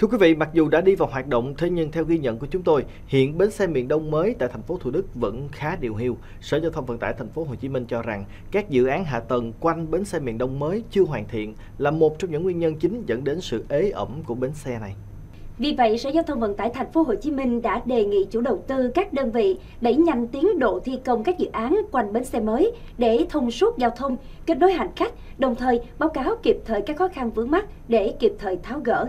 Thưa quý vị, mặc dù đã đi vào hoạt động, thế nhưng theo ghi nhận của chúng tôi, hiện bến xe miền Đông mới tại thành phố Thủ Đức vẫn khá điều hiu. Sở Giao thông Vận tải thành phố Hồ Chí Minh cho rằng các dự án hạ tầng quanh bến xe miền Đông mới chưa hoàn thiện là một trong những nguyên nhân chính dẫn đến sự ế ẩm của bến xe này. Vì vậy, Sở Giao thông Vận tải Thành phố Hồ Chí Minh đã đề nghị chủ đầu tư các đơn vị đẩy nhanh tiến độ thi công các dự án quanh bến xe mới để thông suốt giao thông, kết nối hành khách, đồng thời báo cáo kịp thời các khó khăn vướng mắt để kịp thời tháo gỡ.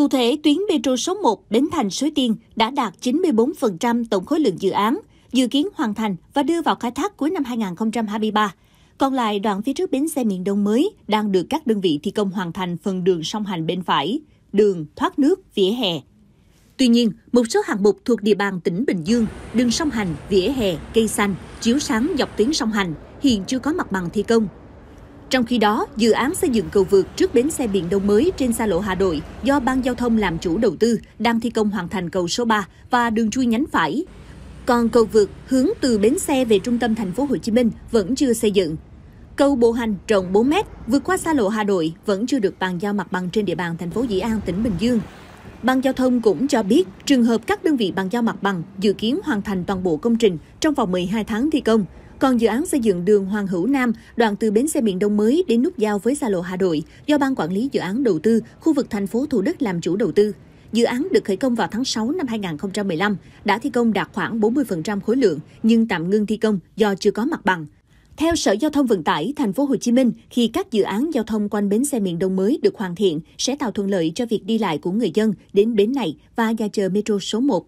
Cụ thể, tuyến metro số 1 đến thành Suối Tiên đã đạt 94% tổng khối lượng dự án, dự kiến hoàn thành và đưa vào khai thác cuối năm 2023. Còn lại, đoạn phía trước bến xe miền Đông mới đang được các đơn vị thi công hoàn thành phần đường song hành bên phải, đường, thoát nước, vỉa hè. Tuy nhiên, một số hạng mục thuộc địa bàn tỉnh Bình Dương, đường song hành, vỉa hè, cây xanh, chiếu sáng dọc tuyến song hành hiện chưa có mặt bằng thi công, trong khi đó, dự án xây dựng cầu vượt trước bến xe Biển Đông mới trên xa lộ Hà Nội do Ban Giao thông làm chủ đầu tư đang thi công hoàn thành cầu số 3 và đường chui nhánh phải. Còn cầu vượt hướng từ bến xe về trung tâm thành phố Hồ Chí Minh vẫn chưa xây dựng. Cầu bộ hành rộng 4 m vượt qua xa lộ Hà Nội vẫn chưa được bàn giao mặt bằng trên địa bàn thành phố Dĩ An, tỉnh Bình Dương. Ban Giao thông cũng cho biết, trường hợp các đơn vị bàn giao mặt bằng dự kiến hoàn thành toàn bộ công trình trong vòng 12 tháng thi công – còn dự án xây dựng đường Hoàng Hữu Nam, đoạn từ bến xe miền Đông mới đến nút giao với xa lộ Hà Nội, do Ban quản lý dự án đầu tư khu vực thành phố Thủ Đức làm chủ đầu tư. Dự án được khởi công vào tháng 6 năm 2015, đã thi công đạt khoảng 40% khối lượng nhưng tạm ngưng thi công do chưa có mặt bằng. Theo Sở Giao thông Vận tải Thành phố Hồ Chí Minh, khi các dự án giao thông quanh bến xe miền Đông mới được hoàn thiện sẽ tạo thuận lợi cho việc đi lại của người dân đến bến này và nhà chờ metro số 1.